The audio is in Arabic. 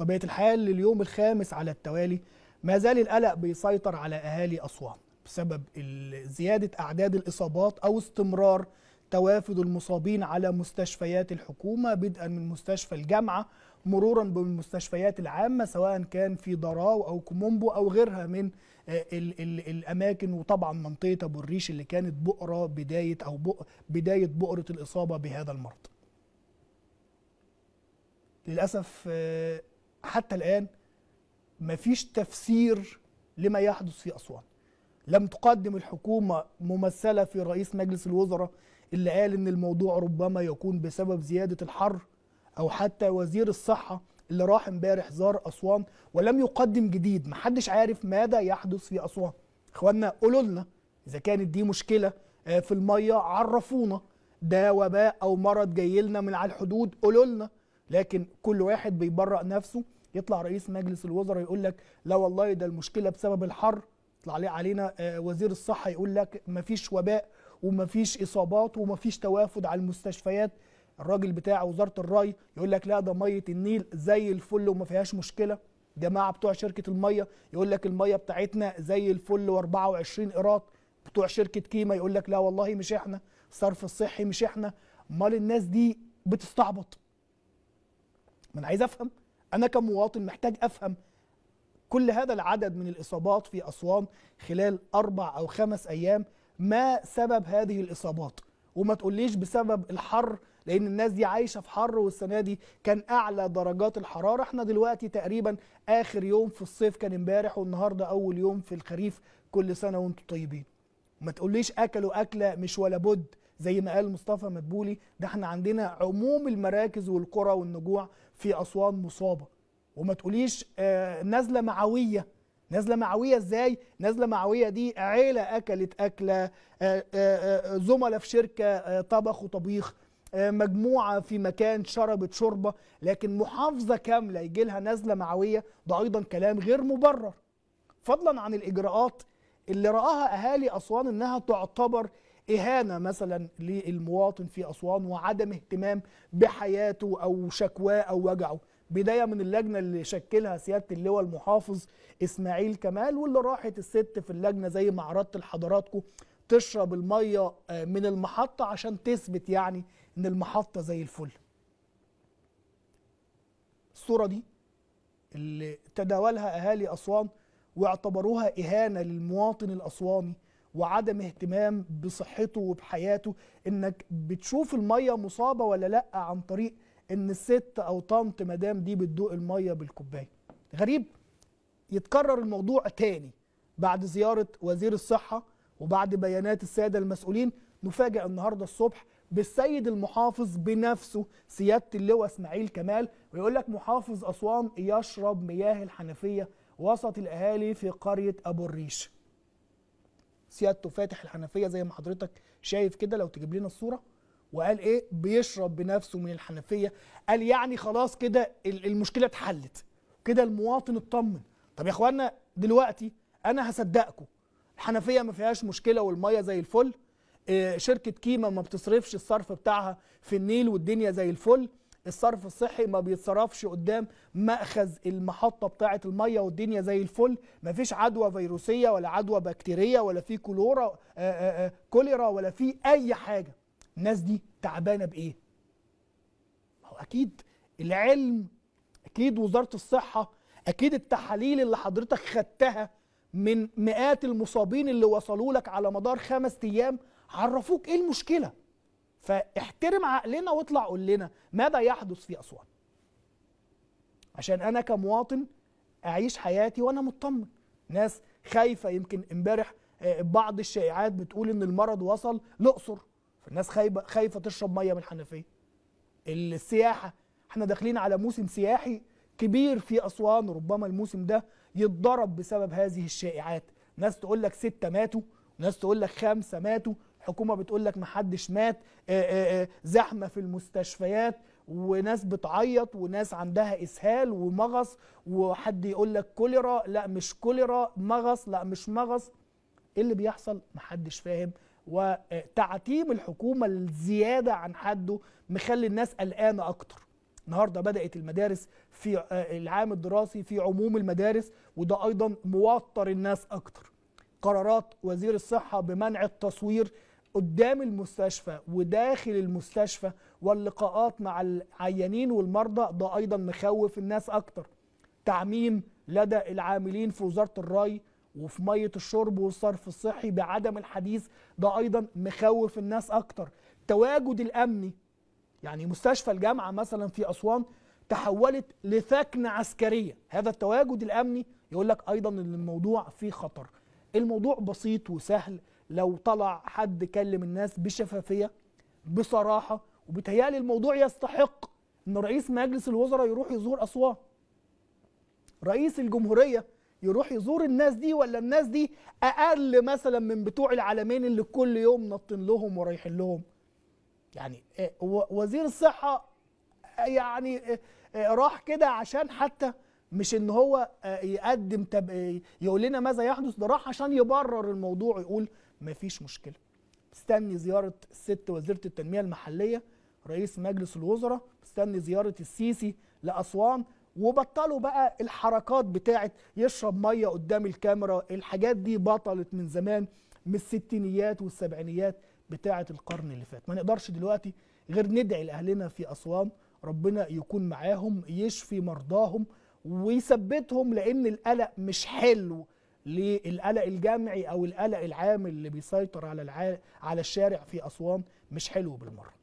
طبيعة الحال لليوم الخامس على التوالي ما زال القلق بيسيطر على أهالي أسوان بسبب زيادة أعداد الإصابات أو استمرار توافد المصابين على مستشفيات الحكومة بدءا من مستشفى الجامعة مرورا بالمستشفيات العامة سواء كان في ضراو أو كومومبو أو غيرها من الـ آه، الـ الأماكن وطبعا منطقة أبو الريش اللي كانت بؤرة بداية أو بؤ بداية بؤرة الإصابة بهذا المرض للأسف آه، حتى الآن مفيش تفسير لما يحدث في أسوان لم تقدم الحكومة ممثلة في رئيس مجلس الوزراء اللي قال إن الموضوع ربما يكون بسبب زيادة الحر أو حتى وزير الصحة اللي راح امبارح زار أسوان ولم يقدم جديد محدش عارف ماذا يحدث في أسوان إخواننا قولوا لنا إذا كانت دي مشكلة آه، في المية عرفونا ده وباء أو مرض جاي لنا من على الحدود قولوا لنا لكن كل واحد بيبرأ نفسه يطلع رئيس مجلس الوزراء يقول لك لا والله ده المشكله بسبب الحر يطلع علينا آه، وزير الصحه يقول لك مفيش وباء ومفيش اصابات ومفيش توافد على المستشفيات الراجل بتاع وزاره الري يقول لك لا ده ميه النيل زي الفل وما فيهاش مشكله جماعه بتوع شركه الميه يقول لك الميه بتاعتنا زي الفل و24 ايراد بتوع شركه كيما يقول لك لا والله مش احنا الصرف الصحي مش احنا امال الناس دي بتستعبط ما انا عايز افهم أنا كمواطن محتاج أفهم كل هذا العدد من الإصابات في أسوان خلال أربع أو خمس أيام ما سبب هذه الإصابات وما تقوليش بسبب الحر لأن الناس دي عايشة في حر والسنة دي كان أعلى درجات الحرارة احنا دلوقتي تقريبا آخر يوم في الصيف كان امبارح والنهاردة أول يوم في الخريف كل سنة وانتم طيبين ما تقوليش أكلوا أكلة مش ولا بد زي ما قال مصطفى مدبولي ده احنا عندنا عموم المراكز والقرى والنجوع في اسوان مصابه وما تقوليش آه نازله معويه نازله معويه ازاي نازله معويه دي عيله اكلت اكله آه، آه، آه، زملاء في شركه طبخوا طبيخ مجموعه في مكان شربت شوربه لكن محافظه كامله يجي لها نازله معويه ده ايضا كلام غير مبرر فضلا عن الاجراءات اللي راها اهالي اسوان انها تعتبر اهانه مثلا للمواطن في اسوان وعدم اهتمام بحياته او شكواه او وجعه بدايه من اللجنه اللي شكلها سياده اللواء المحافظ اسماعيل كمال واللي راحت الست في اللجنه زي ما عرضت لحضراتكم تشرب الميه آه، من المحطه عشان تثبت يعني ان المحطه زي الفل الصوره دي اللي تداولها اهالي اسوان واعتبروها اهانه للمواطن الاسواني وعدم اهتمام بصحته وبحياته انك بتشوف الميه مصابه ولا لا عن طريق ان الست او طنط مدام دي بتدوق الميه بالكوبايه غريب يتكرر الموضوع تاني بعد زياره وزير الصحه وبعد بيانات الساده المسؤولين نفاجئ النهارده الصبح بالسيد المحافظ بنفسه سياده اللواء اسماعيل كمال ويقول لك محافظ اسوان يشرب مياه الحنفيه وسط الاهالي في قريه ابو الريش سيادته فاتح الحنفيه زي ما حضرتك شايف كده لو تجيب لنا الصوره وقال ايه بيشرب بنفسه من الحنفيه قال يعني خلاص كده المشكله اتحلت كده المواطن اطمن طب يا اخوانا دلوقتي انا هصدقكم الحنفيه ما فيهاش مشكله والميه زي الفل آه، شركه كيما ما بتصرفش الصرف بتاعها في النيل والدنيا زي الفل الصرف الصحي ما بيتصرفش قدام مأخذ المحطة بتاعة المية والدنيا زي الفل ما فيش عدوى فيروسية ولا عدوى بكتيرية ولا في كلورا آه، آه، آه، كوليرا ولا في أي حاجة الناس دي تعبانة بإيه؟ ما هو أكيد العلم أكيد وزارة الصحة أكيد التحاليل اللي حضرتك خدتها من مئات المصابين اللي وصلوا لك على مدار خمس أيام عرفوك إيه المشكلة فاحترم عقلنا واطلع قول لنا ماذا يحدث في أسوان عشان أنا كمواطن أعيش حياتي وأنا مطمن ناس خايفة يمكن امبارح آه، بعض الشائعات بتقول إن المرض وصل الأقصر فالناس خايفة خايفة تشرب مية من الحنفية السياحة احنا داخلين على موسم سياحي كبير في أسوان ربما الموسم ده يتضرب بسبب هذه الشائعات ناس تقول لك ستة ماتوا ناس تقول لك خمسة ماتوا حكومه بتقول لك محدش مات آه، آه، آه، زحمه في المستشفيات وناس بتعيط وناس عندها اسهال ومغص وحد يقول لك كوليرا لا مش كوليرا مغص لا مش مغص ايه اللي بيحصل محدش فاهم وتعتيم الحكومه الزياده عن حده مخلي الناس قلقانه اكتر النهارده بدات المدارس في العام الدراسي في عموم المدارس وده ايضا موتر الناس اكتر قرارات وزير الصحه بمنع التصوير قدام المستشفى وداخل المستشفى واللقاءات مع العيانين والمرضى ده ايضا مخوف الناس اكتر تعميم لدى العاملين في وزاره الري وفي ميه الشرب والصرف الصحي بعدم الحديث ده ايضا مخوف الناس اكتر التواجد الامني يعني مستشفى الجامعه مثلا في اسوان تحولت لثكنه عسكريه هذا التواجد الامني يقول لك ايضا ان الموضوع فيه خطر الموضوع بسيط وسهل لو طلع حد كلم الناس بشفافيه بصراحه وبيتهيألي الموضوع يستحق ان رئيس مجلس الوزراء يروح يزور اسوان رئيس الجمهوريه يروح يزور الناس دي ولا الناس دي اقل مثلا من بتوع العالمين اللي كل يوم نطن لهم ورايحين لهم يعني إيه، وزير الصحه يعني إيه، إيه، راح كده عشان حتى مش ان هو آه، يقدم تب... يقول لنا ماذا يحدث ده راح عشان يبرر الموضوع يقول مفيش مشكله مستني زياره الست وزيره التنميه المحليه رئيس مجلس الوزراء مستني زياره السيسي لاسوان وبطلوا بقى الحركات بتاعه يشرب ميه قدام الكاميرا الحاجات دي بطلت من زمان من الستينيات والسبعينيات بتاعه القرن اللي فات ما نقدرش دلوقتي غير ندعي لاهلنا في اسوان ربنا يكون معاهم يشفي مرضاهم ويثبتهم لان القلق مش حلو للقلق الجمعي او القلق العام اللي بيسيطر على على الشارع في اسوان مش حلو بالمره